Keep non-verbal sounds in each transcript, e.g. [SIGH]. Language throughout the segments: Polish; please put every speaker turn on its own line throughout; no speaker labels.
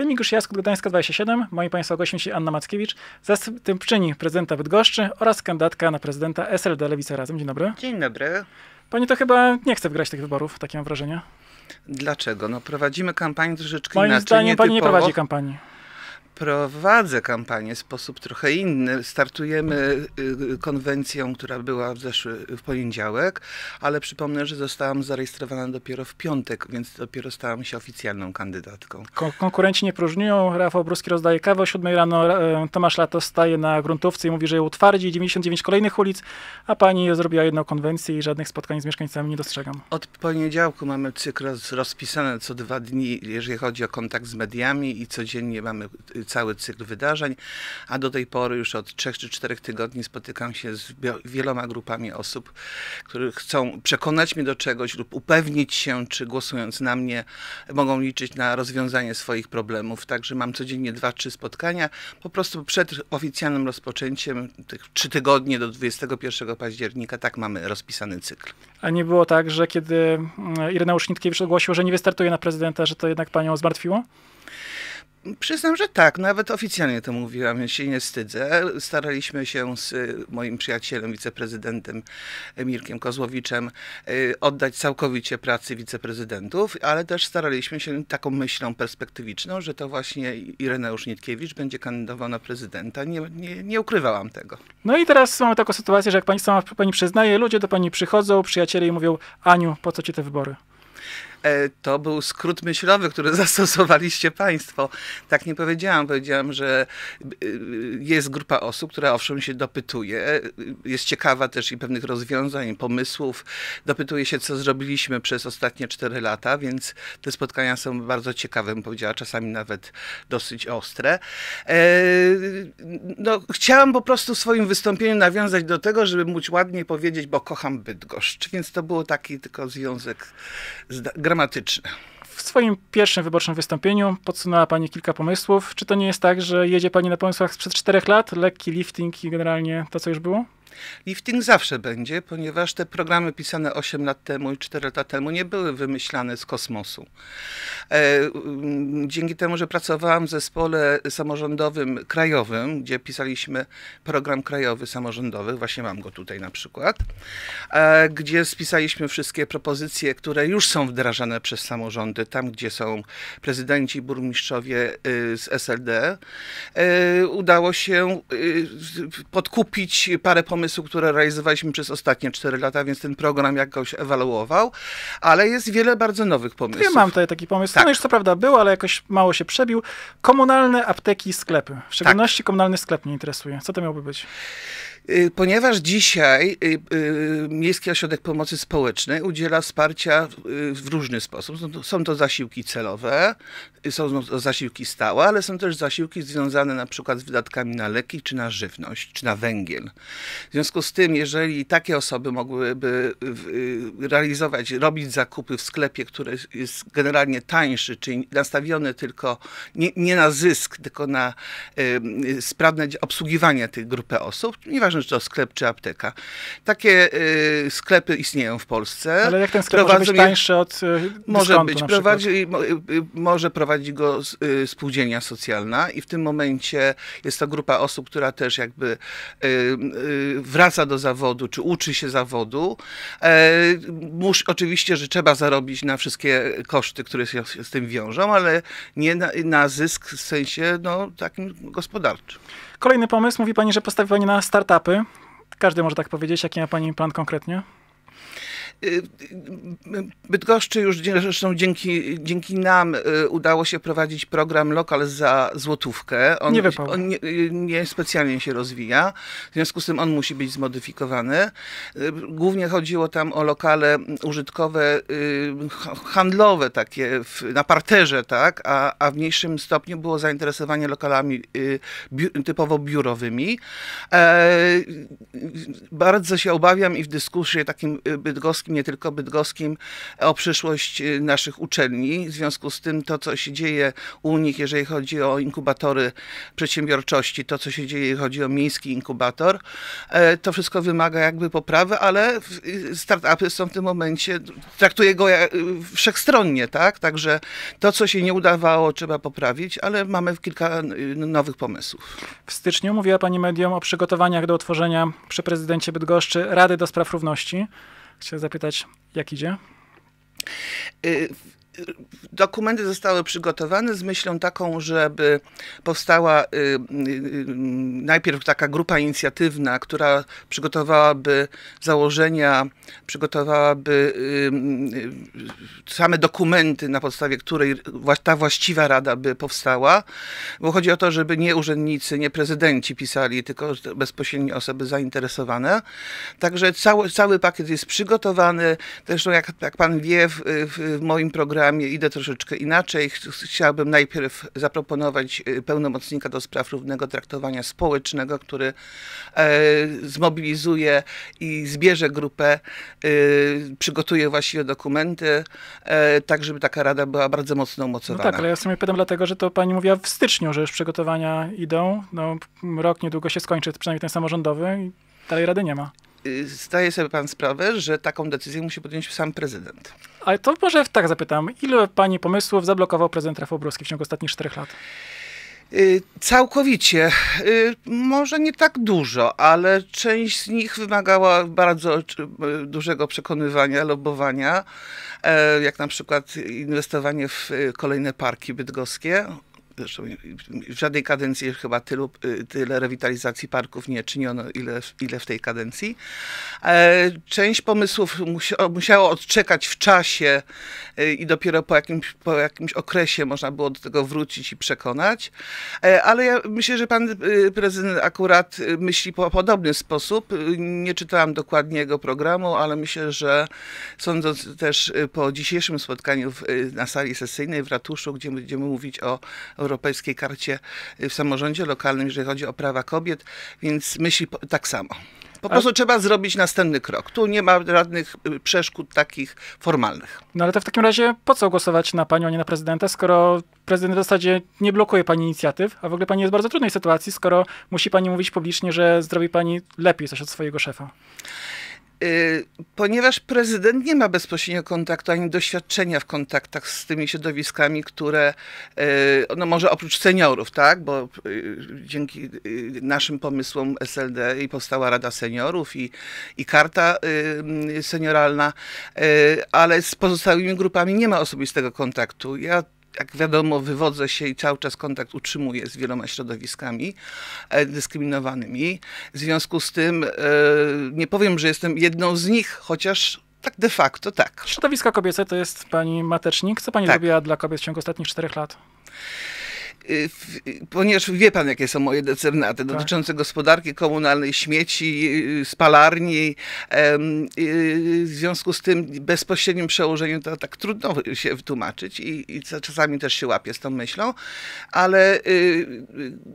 Remigiusz Jaskut, Gdańska 27, moi Państwo gościem się Anna Mackiewicz, zastępczyni prezydenta Bydgoszczy oraz kandydatka na prezydenta SLD Lewica Razem. Dzień dobry. Dzień dobry. Pani to chyba nie chce wygrać tych wyborów, takie mam wrażenie. Dlaczego? No prowadzimy kampanię
troszeczkę Moim inaczej. Moim zdaniem nietypowo. pani nie prowadzi kampanii prowadzę kampanię w sposób trochę inny. Startujemy y, y, konwencją, która była w zeszły w poniedziałek, ale przypomnę, że zostałam zarejestrowana dopiero w piątek, więc dopiero stałam się oficjalną kandydatką.
Kon konkurenci nie próżnią. Rafał Bruski rozdaje kawę o 7 rano. E, Tomasz Lato staje na gruntówce i mówi, że ją utwardzi. 99 kolejnych ulic, a pani zrobiła jedną konwencję i żadnych spotkań z mieszkańcami nie dostrzegam.
Od poniedziałku mamy cykl rozpisany co dwa dni, jeżeli chodzi o kontakt z mediami i codziennie mamy y, cały cykl wydarzeń, a do tej pory już od trzech czy czterech tygodni spotykam się z wieloma grupami osób, które chcą przekonać mnie do czegoś lub upewnić się, czy głosując na mnie mogą liczyć na rozwiązanie swoich problemów. Także mam codziennie dwa, trzy spotkania. Po prostu przed oficjalnym rozpoczęciem tych trzy tygodnie do 21 października tak mamy rozpisany cykl.
A nie było tak, że kiedy mm, Ireneusz Nitkiewicz ogłosił, że nie wystartuje na prezydenta, że to jednak panią zmartwiło?
Przyznam, że tak, nawet oficjalnie to mówiłam, ja się nie wstydzę. Staraliśmy się z y, moim przyjacielem, wiceprezydentem Mirkiem Kozłowiczem y, oddać całkowicie pracy wiceprezydentów, ale też staraliśmy się taką myślą perspektywiczną, że to właśnie Ireneusz Nitkiewicz będzie kandydował na prezydenta. Nie, nie, nie ukrywałam tego.
No i teraz mamy taką sytuację, że jak pani sama pani przyznaje, ludzie do pani przychodzą, przyjaciele i mówią, Aniu, po co ci te wybory?
E, to był skrót myślowy, który [LAUGHS] zastosowaliście Państwo. Tak nie powiedziałam. Powiedziałam, że e, e, jest grupa osób, która owszem się dopytuje, jest ciekawa też i pewnych rozwiązań, pomysłów, dopytuje się, co zrobiliśmy przez ostatnie 4 lata, więc te spotkania są bardzo ciekawe, bym powiedziała, czasami nawet dosyć ostre. No, chciałam po prostu w swoim wystąpieniu nawiązać do tego, żeby móc ładniej powiedzieć, bo kocham Bydgoszcz, więc to było taki tylko związek z dramatyczne.
W swoim pierwszym wyborczym wystąpieniu podsunęła Pani kilka pomysłów. Czy to nie jest tak, że jedzie Pani na pomysłach sprzed czterech lat, lekki lifting i generalnie to, co już było?
Lifting zawsze będzie,
ponieważ te programy
pisane 8 lat temu i 4 lata temu nie były wymyślane z kosmosu. E, mm, dzięki temu, że pracowałam w zespole samorządowym krajowym, gdzie pisaliśmy program krajowy samorządowy, właśnie mam go tutaj na przykład, e, gdzie spisaliśmy wszystkie propozycje, które już są wdrażane przez samorządy, tam gdzie są prezydenci i burmistrzowie y, z SLD, e, udało się y, podkupić parę pomysłów, pomysłu, które realizowaliśmy przez ostatnie 4 lata, więc ten program jakoś ewaluował, ale jest wiele bardzo nowych pomysłów. Ja mam
tutaj taki pomysł. Tak. No już co prawda był, ale jakoś mało się przebił. Komunalne apteki i sklepy. W szczególności tak. komunalny sklep mnie interesuje. Co to miałby być? Y, ponieważ dzisiaj y, y, Miejski Ośrodek
Pomocy Społecznej udziela wsparcia w różny sposób. Są to zasiłki celowe, są to zasiłki stałe, ale są też zasiłki związane na przykład z wydatkami na leki, czy na żywność, czy na węgiel. W związku z tym, jeżeli takie osoby mogłyby realizować, robić zakupy w sklepie, który jest generalnie tańszy, czyli nastawiony tylko nie, nie na zysk, tylko na sprawne obsługiwanie tej grupy osób, nieważne nieważne, czy to sklep, czy apteka. Takie y, sklepy istnieją w Polsce. Ale jak ten sklep Prowadzą może być tańszy od y, Może być. Prowadzi, y, y, może prowadzić go y, spółdzielnia socjalna i w tym momencie jest to grupa osób, która też jakby y, wraca do zawodu, czy uczy się zawodu. E, Musz, oczywiście, że trzeba zarobić na wszystkie koszty, które się z tym wiążą,
ale nie na, na zysk w sensie no, takim gospodarczym. Kolejny pomysł, mówi Pani, że postawi Pani na startup etapy. Każdy może tak powiedzieć, jaki ma Pani plan konkretnie?
Y, y, Bydgoszczy już zresztą dzięki, dzięki nam y, udało się prowadzić program Lokal za złotówkę. On, nie On nie, nie, specjalnie się rozwija, w związku z tym on musi być zmodyfikowany. Głównie chodziło tam o lokale użytkowe, handlowe takie w, na parterze, tak? A, a w mniejszym stopniu było zainteresowanie lokalami typowo biurowymi. E, bardzo się obawiam i w dyskusji takim bydgoskim nie tylko bydgoskim, o przyszłość y, naszych uczelni. W związku z tym to, co się dzieje u nich, jeżeli chodzi o inkubatory przedsiębiorczości, to, co się dzieje, jeżeli chodzi o miejski inkubator, e, to wszystko wymaga jakby poprawy, ale y, startupy są w tym momencie, traktuję go e, y, wszechstronnie, tak? Także to, co się nie
udawało, trzeba poprawić, ale mamy kilka nowych pomysłów. W styczniu mówiła Pani mediom o przygotowaniach do otworzenia przy prezydencie Bydgoszczy Rady do Spraw Równości. Chcę zapytać, jak idzie?
Y, Dokumenty zostały przygotowane z myślą taką, żeby powstała y, y, y, najpierw taka grupa inicjatywna, która przygotowałaby założenia, przygotowałaby same dokumenty, na podstawie której ta właściwa rada by powstała, bo chodzi o to, żeby nie urzędnicy, nie prezydenci pisali, tylko bezpośrednio osoby zainteresowane. Także cały, cały pakiet jest przygotowany. Zresztą, jak, jak pan wie, w, w moim programie, programie idę troszeczkę inaczej. Chciałabym najpierw zaproponować y, pełnomocnika do spraw równego traktowania społecznego, który e, zmobilizuje i zbierze grupę, y, przygotuje właściwie dokumenty, e, tak żeby taka rada była bardzo mocno no umocowana. No tak, ale ja
sobie pytam dlatego, że to pani mówiła w styczniu, że już przygotowania idą. No, rok niedługo się skończy, przynajmniej ten samorządowy i dalej rady nie ma.
Y, zdaje sobie pan sprawę, że taką
decyzję musi podjąć sam prezydent. Ale to może tak zapytam, ile pani pomysłów zablokował prezydent Rafał w ciągu ostatnich czterech lat? Y, całkowicie. Y, może
nie tak dużo, ale część z nich wymagała bardzo y, dużego przekonywania, lobowania, e, jak na przykład inwestowanie w kolejne parki bydgoskie, zresztą w żadnej kadencji chyba tylu, tyle rewitalizacji parków nie czyniono, ile, ile w tej kadencji. E, część pomysłów musiało, odczekać w czasie e, i dopiero po jakimś, po jakimś okresie można było do tego wrócić i przekonać. E, ale ja myślę, że pan prezydent akurat myśli po podobny sposób. Nie czytałam dokładnie jego programu, ale myślę, że sądząc też po dzisiejszym spotkaniu w, na sali sesyjnej w ratuszu, gdzie będziemy mówić o, o europejskiej karcie w samorządzie lokalnym, jeżeli chodzi o prawa kobiet, więc myśli tak samo. Po prostu trzeba zrobić następny krok. Tu nie ma żadnych y, przeszkód takich formalnych.
No ale to w takim razie po co głosować na panią, a nie na prezydenta, skoro prezydent w zasadzie nie blokuje pani inicjatyw, a w ogóle pani jest w bardzo trudnej sytuacji, skoro musi pani mówić publicznie, że zrobi pani lepiej coś od swojego szefa? Y, ponieważ
prezydent nie ma bezpośrednio kontaktu ani doświadczenia w kontaktach z tymi środowiskami, które, y, no może oprócz seniorów, tak, bo y, dzięki naszym pomysłom SLD i powstała Rada Seniorów i, i karta senioralna, ale z pozostałymi grupami nie ma osobistego kontaktu. Ja jak wiadomo, wywodzę się i cały czas kontakt utrzymuję z wieloma środowiskami e, dyskryminowanymi. W związku z tym e, nie powiem, że jestem jedną z nich, chociaż
tak de facto tak. Środowiska kobiece to jest pani matecznik. Co pani tak. robiła dla kobiet w ciągu ostatnich czterech lat?
Y, ponieważ wie pan, jakie są moje decernaty tak. dotyczące gospodarki komunalnej, śmieci, y, spalarni. Y, w związku z tym bezpośrednim przełożeniem to tak trudno się wytłumaczyć i, i czasami też się łapie z tą myślą, ale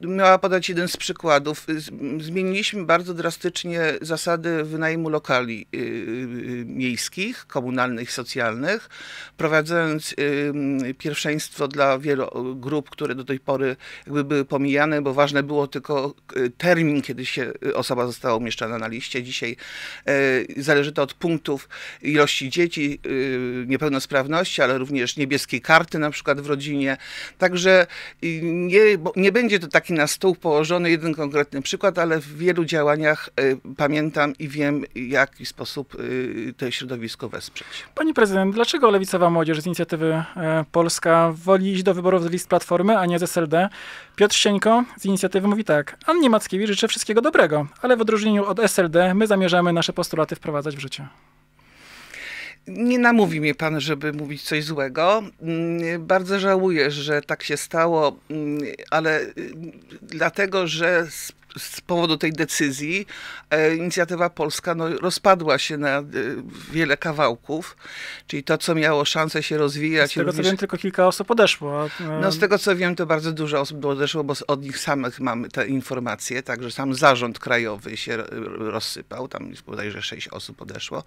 miała podać jeden z przykładów. Zmieniliśmy bardzo drastycznie zasady wynajmu lokali miejskich, komunalnych, socjalnych, prowadząc pierwszeństwo dla wielu grup, które do tej pory jakby były pomijane, bo ważne było tylko e, termin, kiedy się e, osoba została umieszczona na liście. Dzisiaj e, zależy to od punktów ilości dzieci, niepełnosprawności, ale również niebieskiej karty na przykład w rodzinie. Także nie, nie będzie to taki na stół położony jeden konkretny przykład, ale w wielu działaniach pamiętam i wiem, w jaki sposób to środowisko wesprzeć.
Pani prezydent, dlaczego Lewicowa Młodzież z inicjatywy Polska woli iść do wyborów z list Platformy, a nie ze SLD, Piotr Sieńko z inicjatywy mówi tak. Annie Mackiewicz życzę wszystkiego dobrego, ale w odróżnieniu od SLD my zamierzamy nasze postulaty wprowadzać w życie
nie namówi mnie pan, żeby mówić coś złego. Mm, bardzo żałuję, że tak się stało, mm, ale y, dlatego, że z powodu tej decyzji e, inicjatywa polska no, rozpadła się na e, wiele kawałków, czyli to, co miało szansę się rozwijać. Z tego, również... co wiem,
tylko kilka osób odeszło. No, z
tego, co wiem, to bardzo dużo osób odeszło, bo od nich samych mamy te informacje, także sam zarząd krajowy się rozsypał, tam bodajże sześć osób odeszło.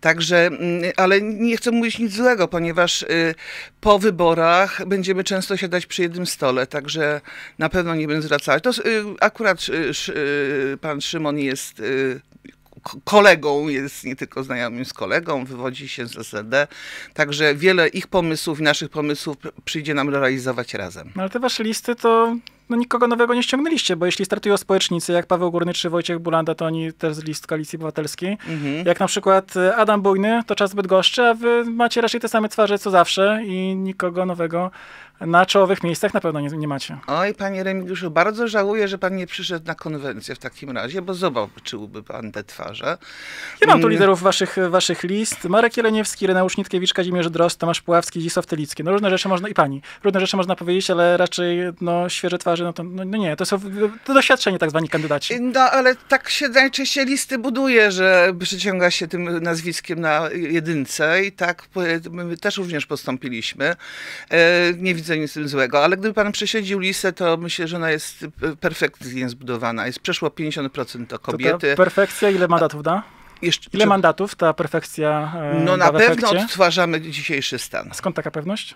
Także, mm, ale nie chcę mówić nic złego, ponieważ y, po wyborach będziemy często siadać przy jednym stole, także na pewno nie będę zwracać. To y, akurat Y, y, pan Szymon jest y, kolegą, jest nie tylko znajomym z kolegą, wywodzi się z SLD. Także wiele ich pomysłów i naszych pomysłów przyjdzie nam realizować razem.
No, ale te wasze listy to no, nikogo nowego nie ściągnęliście, bo jeśli startują społecznicy jak Paweł Górny czy Wojciech Bulanda, to oni też z list Koalicji Obywatelskiej. Mhm. Jak na przykład Adam Bujny, to czas zbyt goszczy, a wy macie raczej te same twarze co zawsze i nikogo nowego na czołowych miejscach na pewno nie, nie macie.
Oj, panie Remigiuszu, bardzo żałuję, że pan nie przyszedł na konwencję w
takim razie, bo
zobaczyłby pan te twarze.
Ja mam tu mm. liderów waszych, waszych list. Marek Jeleniewski, Reneusz Nitkiewicz, Kazimierz Drost, Tomasz Puławski, Zdzisław Tylicki. No różne rzeczy można, i pani, różne rzeczy można powiedzieć, ale raczej no, świeże twarze, no to no, no nie, to są to doświadczenie tak zwani kandydaci. No, ale tak się najczęściej listy buduje, że przyciąga się tym nazwiskiem na
jedynce i tak e, my też również postąpiliśmy. E, nie widzę widzę nic złego, ale gdyby pan przesiedził listę, to myślę, że ona jest perfekcyjnie zbudowana. Jest przeszło 50% to kobiety. To
perfekcja ile mandatów da? Jeszcze, Ile czy... mandatów ta perfekcja e, No na pewno efekcie?
odtwarzamy dzisiejszy stan. A skąd taka pewność?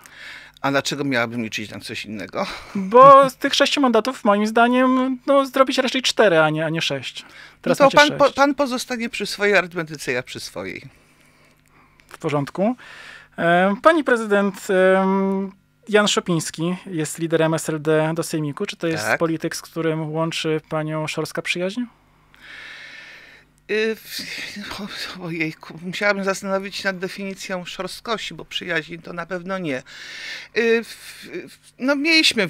A dlaczego miałabym liczyć na coś innego? [LAUGHS]
Bo z tych sześciu mandatów, moim zdaniem, no, zrobić raczej cztery, a nie, a nie sześć. Teraz no to pan, po, pan pozostanie przy swojej arytmetyce, ja przy swojej. W porządku. E, pani prezydent, Jan Szopiński jest liderem SLD do Sejmiku. Czy to jest tak. polityk, z którym łączy panią Szorska przyjaźń?
Y, ojejku, musiałabym zastanowić się nad definicją szorstkości, bo przyjaźń to na pewno nie. Y, no, mieliśmy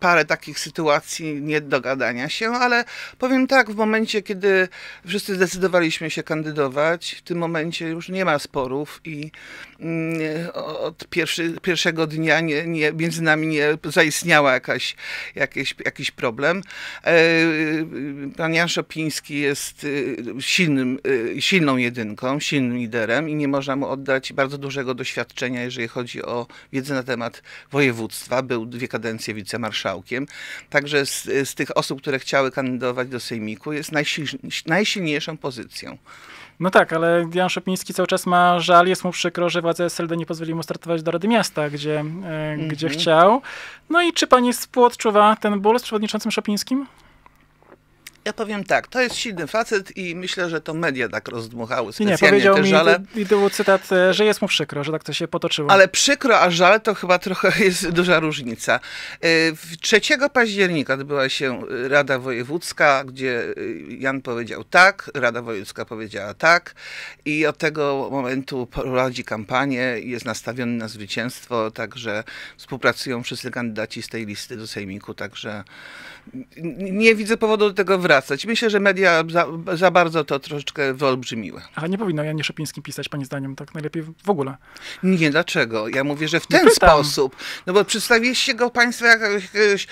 parę takich sytuacji niedogadania się, ale powiem tak, w momencie, kiedy wszyscy zdecydowaliśmy się kandydować, w tym momencie już nie ma sporów i mm, od pierwszy, pierwszego dnia nie, nie, między nami nie zaistniała jakaś, jakiś, jakiś problem. E, y, pan Jan Szopiński jest silnym, y, silną jedynką, silnym liderem i nie można mu oddać bardzo dużego doświadczenia, jeżeli chodzi o wiedzę na temat województwa. Był dwie kadencje wicemarszałkiem. Także z, z tych osób, które chciały kandydować do Sejmiku,
jest najsilniejszą pozycją. No tak, ale Jan Szopiński cały czas ma żal, jest mu przykro, że władze SLD nie pozwolili mu startować do Rady Miasta, gdzie, mm -hmm. gdzie mhm. chciał. No i czy pani współodczuwa ten ból z przewodniczącym Szopińskim? Ja
powiem tak, to jest silny facet i myślę, że to media tak rozdmuchały specjalnie nie, powiedział te mi, żale.
I był cytat, e, że jest mu przykro, że tak to się potoczyło. Ale przykro, a żal to chyba trochę [LAUGHS] jest duża
różnica. 3 e, października odbyła się Rada Wojewódzka, gdzie e, Jan powiedział tak, Rada Wojewódzka powiedziała tak i od tego momentu prowadzi kampanię i jest nastawiony na zwycięstwo, także współpracują wszyscy kandydaci z tej listy do sejmiku, także nie widzę powodu do tego wracać wracać. Myślę, że media za, za bardzo to troszeczkę wyolbrzymiły.
Ale nie powinno Janie Szopińskim pisać, pani zdaniem, tak najlepiej w ogóle.
Nie, dlaczego? Ja mówię, że w ten sposób. No bo przedstawiliście go państwo jak jakiegoś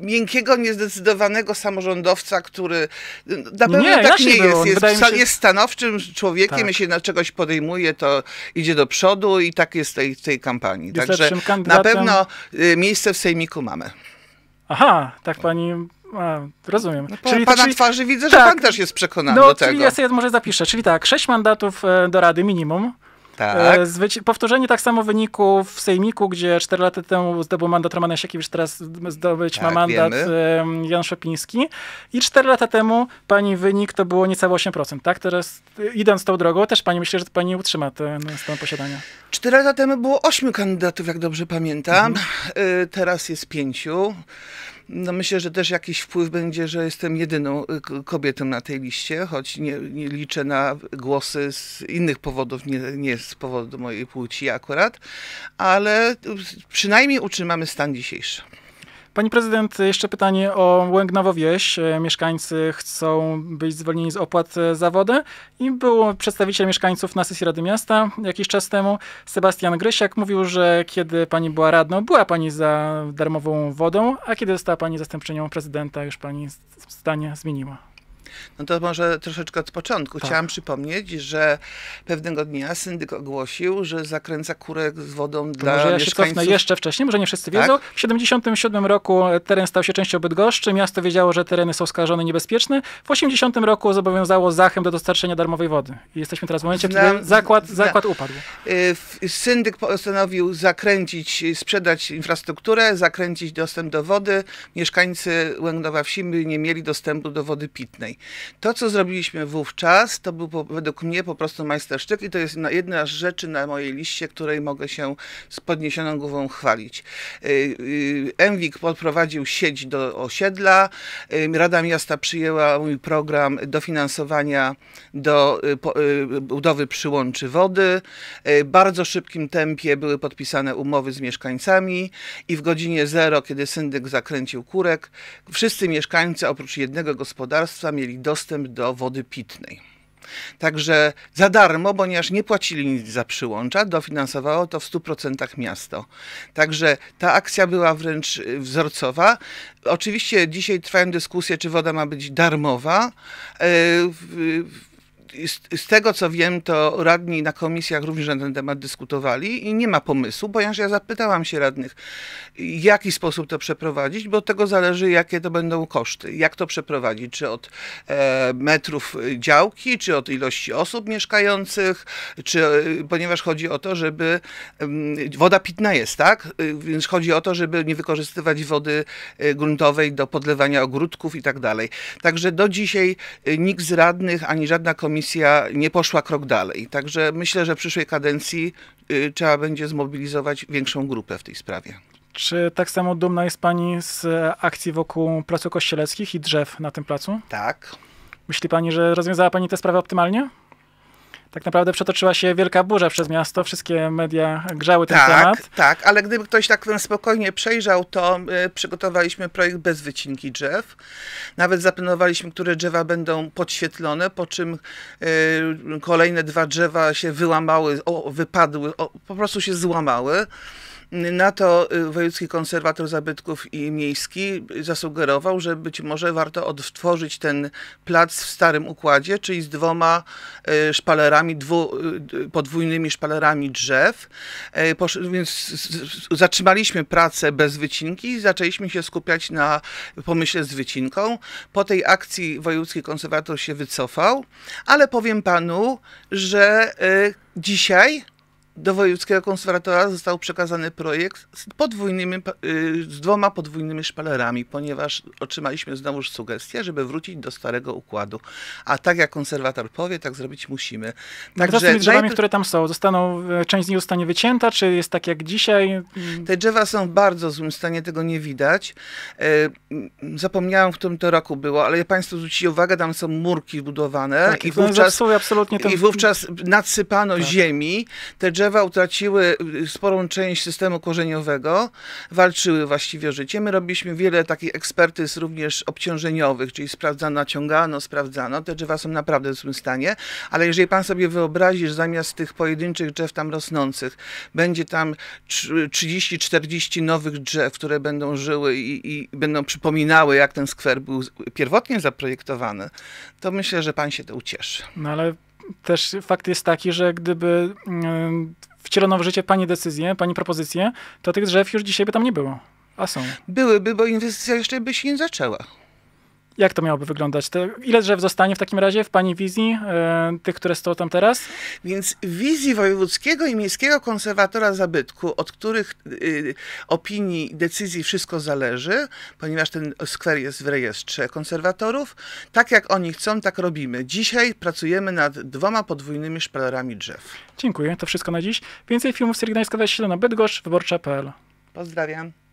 miękkiego, niezdecydowanego samorządowca, który na pewno tak nie, tak nie jest. Jest, się... jest, stanowczym człowiekiem, tak. jeśli na czegoś podejmuje, to idzie do przodu i tak jest w tej, tej kampanii. Jest Także na pewno y, miejsce w sejmiku mamy.
Aha, tak pani a, rozumiem. No, czyli, pana czyli, twarzy widzę, tak, że pan też jest
przekonany no, do tego. Czyli ja sobie
może zapiszę. Czyli tak, sześć mandatów e, do Rady minimum. Tak. E, powtórzenie tak samo wyniku w Sejmiku, gdzie 4 lata temu zdobył mandat Roman Jasikiewicz, teraz zdobyć tak, ma mandat Jan Szopiński. I 4 lata temu pani wynik to było niecałe 8%, tak? Teraz e, idąc tą drogą, też pani myśli, że pani utrzyma ten no, stan posiadania. 4 lata temu było 8 kandydatów, jak dobrze pamiętam. Mhm.
teraz jest 5. No myślę, że też jakiś wpływ będzie, że jestem jedyną y, kobietą na tej liście, choć nie, nie liczę na głosy z innych powodów, nie, nie, z powodu mojej płci akurat, ale y, przynajmniej utrzymamy
stan dzisiejszy. Pani prezydent, jeszcze pytanie o Łęgnowo Wieś. E, mieszkańcy chcą być zwolnieni z opłat za wodę i był przedstawiciel mieszkańców na sesji Rady Miasta jakiś czas temu, Sebastian Grysiak, mówił, że kiedy pani była radną, była pani za darmową wodą, a kiedy została pani zastępczynią prezydenta, już pani zdanie zmieniła. No to może troszeczkę od początku. Tak. Chciałam przypomnieć, że pewnego
dnia syndyk ogłosił, że zakręca kurek z wodą to dla może ja jeszcze
wcześniej, może nie wszyscy tak? wiedzą. W 77 roku teren stał się częścią Bydgoszczy, miasto wiedziało, że tereny są skażone, niebezpieczne. W 80 roku zobowiązało Zachem do dostarczenia darmowej wody. I jesteśmy teraz w momencie, kiedy zakład, zakład upadł.
Y, syndyk postanowił zakręcić, sprzedać infrastrukturę, zakręcić dostęp do wody. Mieszkańcy Łęgnowa Wsi nie mieli dostępu do wody pitnej. To, co zrobiliśmy wówczas, to był po, według mnie po prostu majstersztyk i to jest jedna z rzeczy na mojej liście, której mogę się z podniesioną głową chwalić. Y, y, Enwik podprowadził sieć do osiedla, y, Rada Miasta przyjęła mój program dofinansowania do budowy przyłączy wody. W bardzo szybkim tempie były podpisane umowy z mieszkańcami i w godzinie zero, kiedy syndyk zakręcił kurek, wszyscy mieszkańcy oprócz jednego gospodarstwa mieli mieli dostęp do wody pitnej. Także za darmo, ponieważ nie płacili nic za przyłącza, dofinansowało to w 100% miasto. Także ta akcja była wręcz y, wzorcowa. Oczywiście dzisiaj trwają dyskusje, czy woda ma być darmowa. E, z, z, tego co wiem, to radni na komisjach również na ten temat dyskutowali i nie ma pomysłu, ponieważ ja zapytałam się radnych, w jaki sposób to przeprowadzić, bo od tego zależy, jakie to będą koszty. Jak to przeprowadzić? Czy od e, metrów działki, czy od ilości osób mieszkających, czy, e, ponieważ chodzi o to, żeby mm, woda pitna jest, tak? E, więc chodzi o to, żeby nie wykorzystywać wody e, gruntowej do podlewania ogródków i tak dalej. Także do dzisiaj nikt z radnych ani żadna komisja komisja nie poszła krok dalej. Także myślę, że w przyszłej kadencji y, trzeba będzie zmobilizować większą grupę w tej sprawie.
Czy tak samo dumna jest Pani z akcji wokół Placu Kościeleckich i drzew na tym placu? Tak. Myśli Pani, że rozwiązała Pani tę sprawę optymalnie? tak naprawdę przetoczyła się wielka burza przez miasto, wszystkie media grzały ten tak, temat.
Tak, ale gdyby ktoś tak spokojnie przejrzał, to y, przygotowaliśmy projekt bez wycinki drzew. Nawet zaplanowaliśmy, które drzewa będą podświetlone, po czym y, kolejne dwa drzewa się wyłamały, o, wypadły, o, po prostu się złamały. Na to y, Wojewódzki Konserwator Zabytków i Miejski zasugerował, że być może warto odtworzyć ten plac w starym układzie, czyli z dwoma y, szpalerami, dwu, y, podwójnymi szpalerami drzew. E, więc zatrzymaliśmy pracę bez wycinki i zaczęliśmy się skupiać na pomyśle z wycinką. Po tej akcji Wojewódzki Konserwator się wycofał, ale powiem panu, że dzisiaj do Wojewódzkiego Konserwatora został przekazany projekt z, podwójnymi, y, z dwoma podwójnymi szpalerami, ponieważ otrzymaliśmy znowuż sugestię, żeby wrócić do starego układu. A tak jak konserwator powie, tak zrobić musimy.
No Także z tymi drzewami, najpierw... które tam są, zostaną, e, część z nich zostanie wycięta, czy jest tak jak dzisiaj? Mm. Te drzewa są w bardzo
złym stanie, tego nie widać. E, Zapomniałam, w którym to roku było, ale Państwo zwrócili uwagę, tam są murki budowane tak, i, wówczas, absolutnie ten... i wówczas nadsypano tak. ziemi. Te drzewa drzewa utraciły y, sporą część systemu korzeniowego, walczyły właściwie o życie. My robiliśmy wiele takich ekspertyz również obciążeniowych, czyli sprawdzano, naciągano, sprawdzano. Te drzewa są naprawdę w złym stanie, ale jeżeli pan sobie wyobrazi, że zamiast tych pojedynczych drzew tam rosnących będzie tam 30-40 nowych drzew, które będą żyły i, i będą przypominały, jak ten skwer był pierwotnie zaprojektowany, to
myślę, że pan się to ucieszy. No ale też fakt jest taki, że gdyby wcielono w życie pani decyzję, pani propozycję, to tych drzew już dzisiaj by tam nie było. A są. Byłyby, bo inwestycja jeszcze by się nie zaczęła jak to miałoby wyglądać? ile drzew zostanie w takim razie w pani wizji, e, tych, które stoją tam teraz? Więc wizji Wojewódzkiego i Miejskiego Konserwatora Zabytku, od których y, opinii,
decyzji wszystko zależy, ponieważ ten skwer jest w rejestrze konserwatorów, tak jak oni chcą, tak robimy. Dzisiaj pracujemy nad dwoma podwójnymi szpalerami drzew.
Dziękuję, to wszystko na dziś. Więcej filmów Sergii Gdańska, na Bydgoszcz, wyborcza.pl.
Pozdrawiam.